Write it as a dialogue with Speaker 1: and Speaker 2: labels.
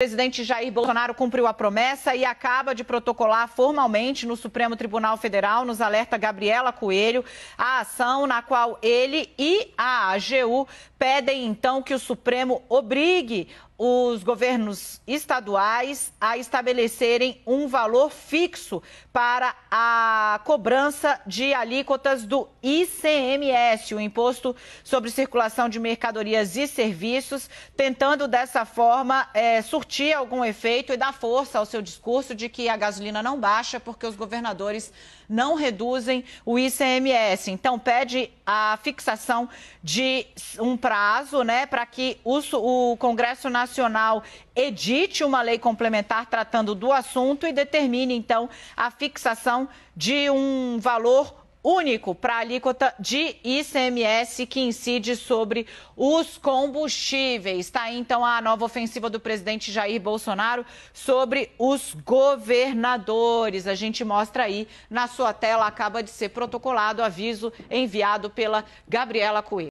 Speaker 1: O presidente Jair Bolsonaro cumpriu a promessa e acaba de protocolar formalmente no Supremo Tribunal Federal, nos alerta Gabriela Coelho, a ação na qual ele e a AGU pedem então que o Supremo obrigue os governos estaduais a estabelecerem um valor fixo para a cobrança de alíquotas do ICMS, o Imposto sobre Circulação de Mercadorias e Serviços, tentando dessa forma é, surtir surtir algum efeito e dar força ao seu discurso de que a gasolina não baixa porque os governadores não reduzem o ICMS. Então, pede a fixação de um prazo né, para que o, o Congresso Nacional edite uma lei complementar tratando do assunto e determine, então, a fixação de um valor único para a alíquota de ICMS que incide sobre os combustíveis. Está aí então a nova ofensiva do presidente Jair Bolsonaro sobre os governadores. A gente mostra aí na sua tela, acaba de ser protocolado aviso enviado pela Gabriela Coelho.